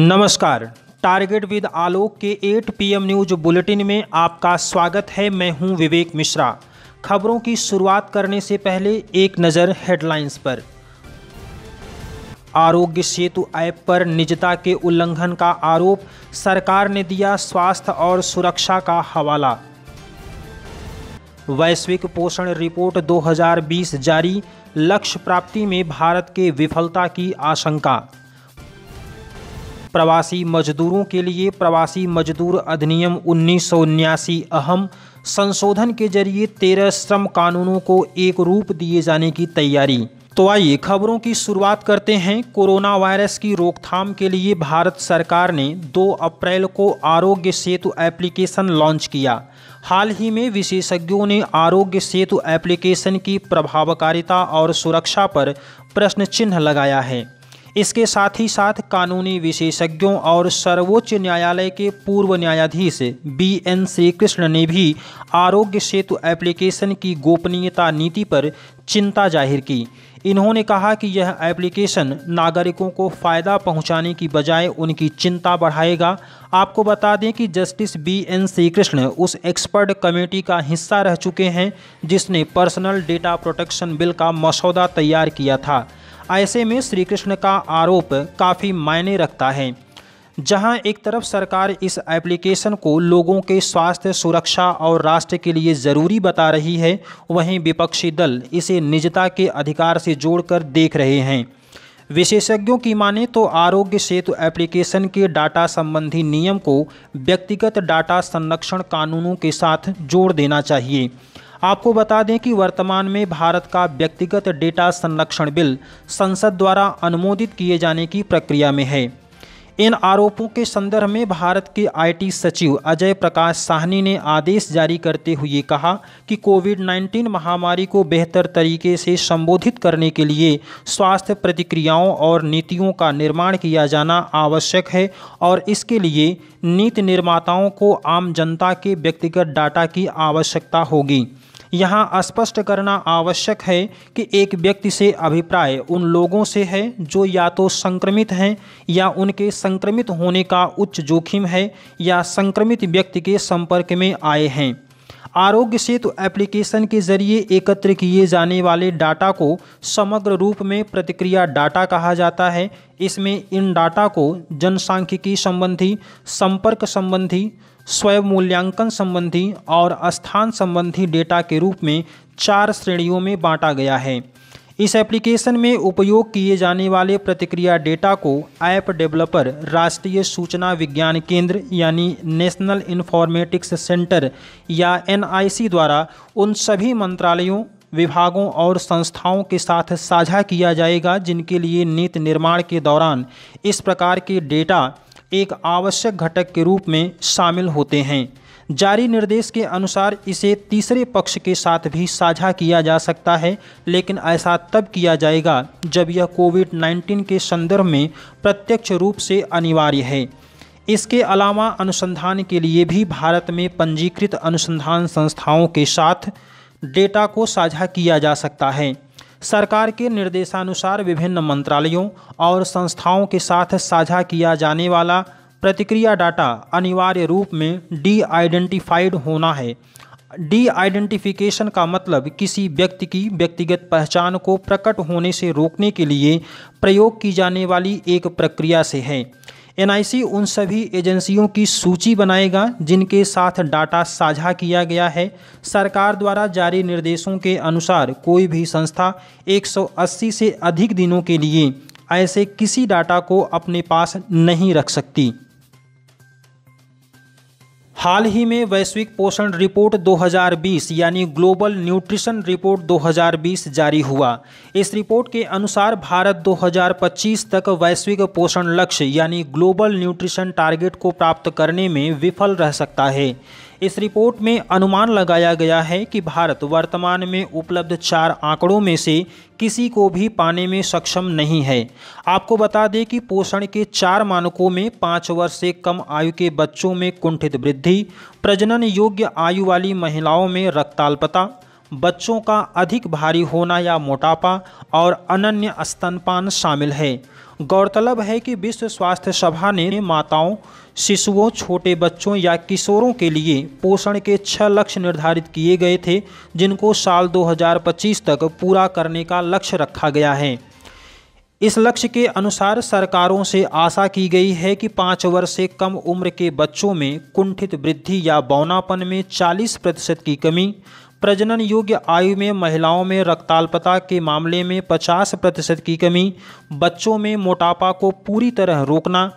नमस्कार target with आलोक के 8 PM news bulletin में आपका स्वागत है मैं हूं विवेक मिश्रा खबरों की शुरुआत करने से पहले एक नज़र हेडलाइंस पर आरोग्य सेतु ऐप पर निजता के उल्लंघन का आरोप सरकार ने दिया स्वास्थ्य और सुरक्षा का हवाला वैश्विक पोषण रिपोर्ट 2020 जारी लक्ष्य प्राप्ति में भारत के विफलता की आशंका प्रवासी मजदूरों के लिए प्रवासी मजदूर अधिनियम उन्नीस अहम संशोधन के जरिए तेरह श्रम कानूनों को एक रूप दिए जाने की तैयारी तो आइए खबरों की शुरुआत करते हैं कोरोना वायरस की रोकथाम के लिए भारत सरकार ने 2 अप्रैल को आरोग्य सेतु एप्लीकेशन लॉन्च किया हाल ही में विशेषज्ञों ने आरोग्य सेतु एप्लीकेशन की प्रभावकारिता और सुरक्षा पर प्रश्न चिन्ह लगाया है इसके साथ ही साथ कानूनी विशेषज्ञों और सर्वोच्च न्यायालय के पूर्व न्यायाधीश बी एन श्री कृष्ण ने भी आरोग्य सेतु एप्लीकेशन की गोपनीयता नीति पर चिंता जाहिर की इन्होंने कहा कि यह एप्लीकेशन नागरिकों को फ़ायदा पहुंचाने की बजाय उनकी चिंता बढ़ाएगा आपको बता दें कि justice B N Srikrishna उस एक्सपर्ट कमेटी का हिस्सा रह चुके हैं जिसने पर्सनल डेटा प्रोटेक्शन बिल का मसौदा तैयार किया था ऐसे में श्री कृष्ण का आरोप काफ़ी मायने रखता है जहां एक तरफ सरकार इस एप्लीकेशन को लोगों के स्वास्थ्य सुरक्षा और राष्ट्र के लिए ज़रूरी बता रही है वहीं विपक्षी दल इसे निजता के अधिकार से जोड़कर देख रहे हैं विशेषज्ञों की माने तो आरोग्य सेतु एप्लीकेशन के डाटा संबंधी नियम को व्यक्तिगत डाटा संरक्षण कानूनों के साथ जोड़ देना चाहिए आपको बता दें कि वर्तमान में भारत का व्यक्तिगत डेटा संरक्षण बिल संसद द्वारा अनुमोदित किए जाने की प्रक्रिया में है इन आरोपों के संदर्भ में भारत के आईटी सचिव अजय प्रकाश साहनी ने आदेश जारी करते हुए कहा कि कोविड 19 महामारी को बेहतर तरीके से संबोधित करने के लिए स्वास्थ्य प्रतिक्रियाओं और नीतियों का निर्माण किया जाना आवश्यक है और इसके लिए नीति निर्माताओं को आम जनता के व्यक्तिगत डाटा की आवश्यकता होगी यहाँ स्पष्ट करना आवश्यक है कि एक व्यक्ति से अभिप्राय उन लोगों से है जो या तो संक्रमित हैं या उनके संक्रमित होने का उच्च जोखिम है या संक्रमित व्यक्ति के संपर्क में आए हैं आरोग्य सेतु एप्लीकेशन के जरिए एकत्र किए जाने वाले डाटा को समग्र रूप में प्रतिक्रिया डाटा कहा जाता है इसमें इन डाटा को जनसांख्यिकी संबंधी संपर्क संबंधी स्वयं मूल्यांकन संबंधी और स्थान संबंधी डेटा के रूप में चार श्रेणियों में बांटा गया है इस एप्लीकेशन में उपयोग किए जाने वाले प्रतिक्रिया डेटा को ऐप डेवलपर राष्ट्रीय सूचना विज्ञान केंद्र यानी नेशनल इन्फॉर्मेटिक्स सेंटर या एन द्वारा उन सभी मंत्रालयों विभागों और संस्थाओं के साथ साझा किया जाएगा जिनके लिए नीति निर्माण के दौरान इस प्रकार के डेटा एक आवश्यक घटक के रूप में शामिल होते हैं जारी निर्देश के अनुसार इसे तीसरे पक्ष के साथ भी साझा किया जा सकता है लेकिन ऐसा तब किया जाएगा जब यह कोविड 19 के संदर्भ में प्रत्यक्ष रूप से अनिवार्य है इसके अलावा अनुसंधान के लिए भी भारत में पंजीकृत अनुसंधान संस्थाओं के साथ डेटा को साझा किया जा सकता है सरकार के निर्देशानुसार विभिन्न मंत्रालयों और संस्थाओं के साथ साझा किया जाने वाला प्रतिक्रिया डाटा अनिवार्य रूप में डी आइडेंटिफाइड होना है डी आइडेंटिफिकेशन का मतलब किसी व्यक्ति की व्यक्तिगत पहचान को प्रकट होने से रोकने के लिए प्रयोग की जाने वाली एक प्रक्रिया से है एनआईसी उन सभी एजेंसियों की सूची बनाएगा जिनके साथ डाटा साझा किया गया है सरकार द्वारा जारी निर्देशों के अनुसार कोई भी संस्था 180 से अधिक दिनों के लिए ऐसे किसी डाटा को अपने पास नहीं रख सकती हाल ही में वैश्विक पोषण रिपोर्ट 2020 यानी ग्लोबल न्यूट्रिशन रिपोर्ट 2020 जारी हुआ इस रिपोर्ट के अनुसार भारत 2025 तक वैश्विक पोषण लक्ष्य यानी ग्लोबल न्यूट्रिशन टारगेट को प्राप्त करने में विफल रह सकता है इस रिपोर्ट में अनुमान लगाया गया है कि भारत वर्तमान में उपलब्ध चार आंकड़ों में से किसी को भी पाने में सक्षम नहीं है आपको बता दें कि पोषण के चार मानकों में पाँच वर्ष से कम आयु के बच्चों में कुंठित वृद्धि प्रजनन योग्य आयु वाली महिलाओं में रक्ताल्पता बच्चों का अधिक भारी होना या मोटापा और अनन्य स्तनपान शामिल है गौरतलब है कि विश्व स्वास्थ्य सभा ने माताओं शिशुओं छोटे बच्चों या किशोरों के लिए पोषण के छह लक्ष्य निर्धारित किए गए थे जिनको साल 2025 तक पूरा करने का लक्ष्य रखा गया है इस लक्ष्य के अनुसार सरकारों से आशा की गई है कि पाँच वर्ष से कम उम्र के बच्चों में कुंठित वृद्धि या बौनापन में 40 प्रतिशत की कमी प्रजनन योग्य आयु में महिलाओं में रक्ताल्पता के मामले में 50 प्रतिशत की कमी बच्चों में मोटापा को पूरी तरह रोकना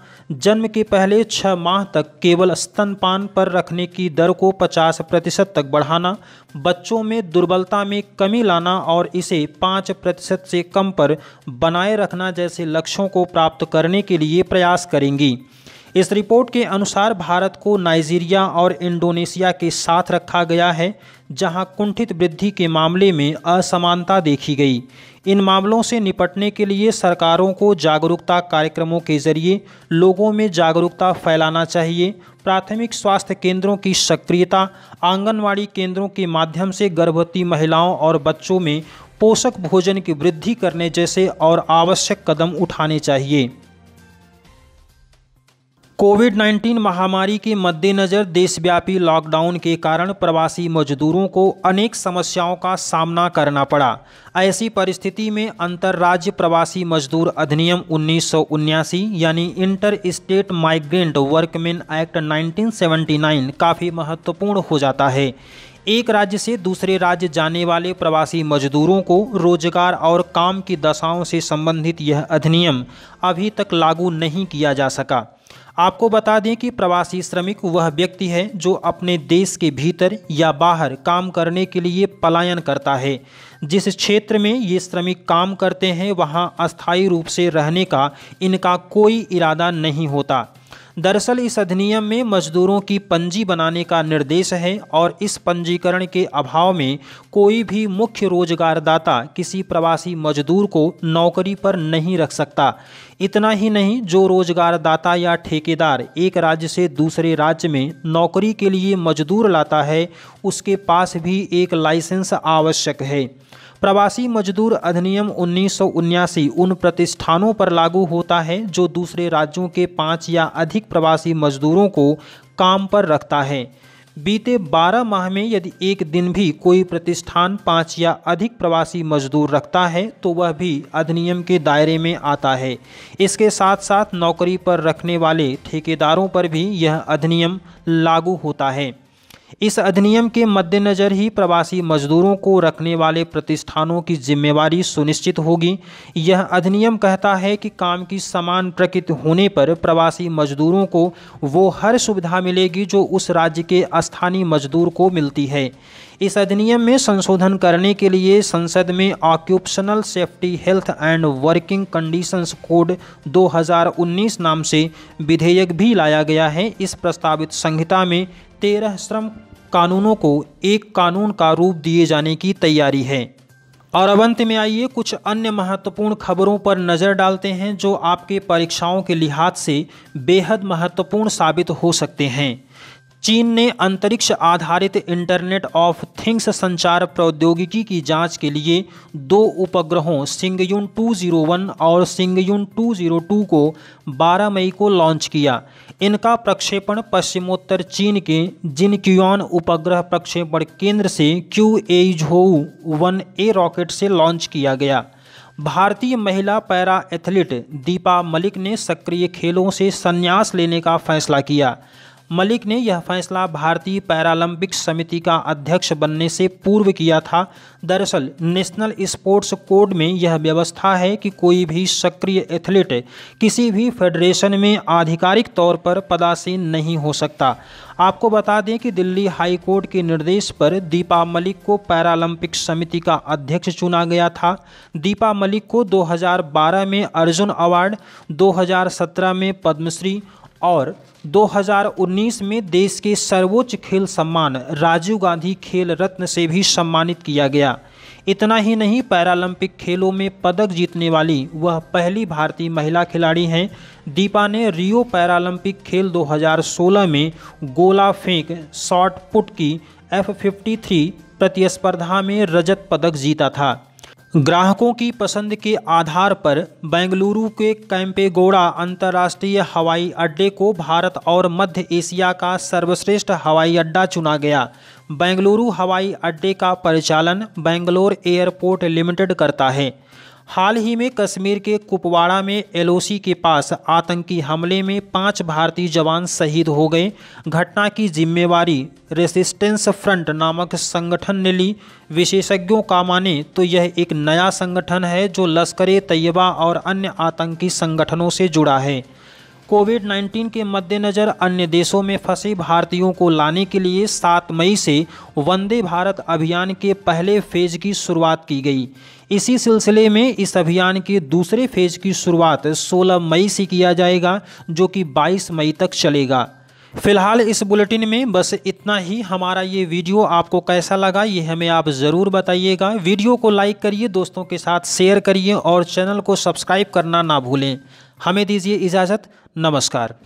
जन्म के पहले छः माह तक केवल स्तनपान पर रखने की दर को 50 प्रतिशत तक बढ़ाना बच्चों में दुर्बलता में कमी लाना और इसे 5 प्रतिशत से कम पर बनाए रखना जैसे लक्ष्यों को प्राप्त करने के लिए प्रयास करेंगी इस रिपोर्ट के अनुसार भारत को नाइजीरिया और इंडोनेशिया के साथ रखा गया है जहां कुंठित वृद्धि के मामले में असमानता देखी गई इन मामलों से निपटने के लिए सरकारों को जागरूकता कार्यक्रमों के जरिए लोगों में जागरूकता फैलाना चाहिए प्राथमिक स्वास्थ्य केंद्रों की सक्रियता आंगनवाड़ी केंद्रों के माध्यम से गर्भवती महिलाओं और बच्चों में पोषक भोजन की वृद्धि करने जैसे और आवश्यक कदम उठाने चाहिए कोविड 19 महामारी के मद्देनज़र देशव्यापी लॉकडाउन के कारण प्रवासी मजदूरों को अनेक समस्याओं का सामना करना पड़ा ऐसी परिस्थिति में अंतर्राज्य प्रवासी मजदूर अधिनियम उन्नीस यानी inter state migrant workmen act 1979 काफ़ी महत्वपूर्ण हो जाता है एक राज्य से दूसरे राज्य जाने वाले प्रवासी मजदूरों को रोजगार और काम की दशाओं से संबंधित यह अधिनियम अभी तक लागू नहीं किया जा सका आपको बता दें कि प्रवासी श्रमिक वह व्यक्ति है जो अपने देश के भीतर या बाहर काम करने के लिए पलायन करता है जिस क्षेत्र में ये श्रमिक काम करते हैं वहाँ अस्थायी रूप से रहने का इनका कोई इरादा नहीं होता दरअसल इस अधिनियम में मजदूरों की पंजी बनाने का निर्देश है और इस पंजीकरण के अभाव में कोई भी मुख्य रोजगारदाता किसी प्रवासी मजदूर को नौकरी पर नहीं रख सकता इतना ही नहीं जो रोजगारदाता या ठेकेदार एक राज्य से दूसरे राज्य में नौकरी के लिए मजदूर लाता है उसके पास भी एक लाइसेंस आवश्यक है प्रवासी मजदूर अधिनियम उन्नीस उन प्रतिष्ठानों पर लागू होता है जो दूसरे राज्यों के पाँच या अधिक प्रवासी मजदूरों को काम पर रखता है बीते 12 माह में यदि एक दिन भी कोई प्रतिष्ठान पाँच या अधिक प्रवासी मजदूर रखता है तो वह भी अधिनियम के दायरे में आता है इसके साथ साथ नौकरी पर रखने वाले ठेकेदारों पर भी यह अधिनियम लागू होता है इस अधिनियम के मद्देनज़र ही प्रवासी मजदूरों को रखने वाले प्रतिष्ठानों की जिम्मेवारी सुनिश्चित होगी यह अधिनियम कहता है कि काम की समान प्रकृति होने पर प्रवासी मजदूरों को वो हर सुविधा मिलेगी जो उस राज्य के स्थानीय मजदूर को मिलती है इस अधिनियम में संशोधन करने के लिए संसद में occupational safety health and working conditions code 2019 नाम से विधेयक भी लाया गया है इस प्रस्तावित संहिता में तेरह श्रम कानूनों को एक कानून का रूप दिए जाने की तैयारी है और अब अंत में आइए कुछ अन्य महत्वपूर्ण खबरों पर नज़र डालते हैं जो आपके परीक्षाओं के लिहाज से बेहद महत्वपूर्ण साबित हो सकते हैं चीन ने अंतरिक्ष आधारित इंटरनेट ऑफ थिंग्स संचार प्रौद्योगिकी की जांच के लिए दो उपग्रहों सिंगयून 201 और सिंगयून 202 को 12 मई को लॉन्च किया इनका प्रक्षेपण पश्चिमोत्तर चीन के जिनक्यून उपग्रह प्रक्षेपण केंद्र से Q A one A rocket से लॉन्च किया गया भारतीय महिला पैरा एथलीट दीपा मलिक ने सक्रिय खेलों से संन्यास लेने का फैसला किया मलिक ने यह फैसला भारतीय पैरालंपिक समिति का अध्यक्ष बनने से पूर्व किया था दरअसल नेशनल स्पोर्ट्स कोड में यह व्यवस्था है कि कोई भी सक्रिय एथलीट किसी भी फेडरेशन में आधिकारिक तौर पर पदासीन नहीं हो सकता आपको बता दें कि दिल्ली हाई कोर्ट के निर्देश पर दीपा मलिक को पैरालंपिक समिति का अध्यक्ष चुना गया था दीपा मलिक को 2012 में अर्जुन अवार्ड 2017 में पद्मश्री और 2019 में देश के सर्वोच्च खेल सम्मान राजीव गांधी खेल रत्न से भी सम्मानित किया गया इतना ही नहीं पैरालंपिक खेलों में पदक जीतने वाली वह पहली भारतीय महिला खिलाड़ी हैं दीपा ने रियो पैरालंपिक खेल 2016 में गोला फेंक शॉर्ट पुट की एफ फिफ्टी प्रतिस्पर्धा में रजत पदक जीता था ग्राहकों की पसंद के आधार पर बेंगलुरु के कैंपेगोड़ा अंतर्राष्ट्रीय हवाई अड्डे को भारत और मध्य एशिया का सर्वश्रेष्ठ हवाई अड्डा चुना गया बेंगलुरु हवाई अड्डे का परिचालन बेंगलोर एयरपोर्ट लिमिटेड करता है हाल ही में कश्मीर के कुपवाड़ा में एलओसी के पास आतंकी हमले में पांच भारतीय जवान शहीद हो गए घटना की जिम्मेवारी रेसिस्टेंस फ्रंट नामक संगठन ने ली विशेषज्ञों का माने तो यह एक नया संगठन है जो लश्कर तैयबा और अन्य आतंकी संगठनों से जुड़ा है कोविड 19 के मद्देनज़र अन्य देशों में फंसे भारतीयों को लाने के लिए 7 मई से वंदे भारत अभियान के पहले फेज की शुरुआत की गई इसी सिलसिले में इस अभियान के दूसरे फेज की शुरुआत 16 मई से किया जाएगा जो कि 22 मई तक चलेगा फिलहाल इस बुलेटिन में बस इतना ही हमारा ये वीडियो आपको कैसा लगा ये हमें आप ज़रूर बताइएगा वीडियो को लाइक करिए दोस्तों के साथ शेयर करिए और चैनल को सब्सक्राइब करना ना भूलें हमें दीजिए इजाज़त नमस्कार